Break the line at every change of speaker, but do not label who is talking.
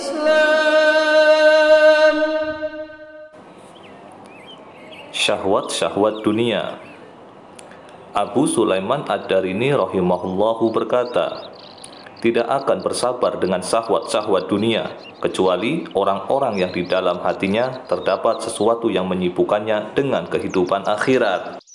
Islam
Syahwat-syahwat dunia Abu Sulaiman Ad-Darini rahimahullahu berkata tidak akan bersabar dengan syahwat-syahwat dunia, kecuali orang-orang yang di dalam hatinya terdapat sesuatu yang menyibukkannya dengan kehidupan akhirat.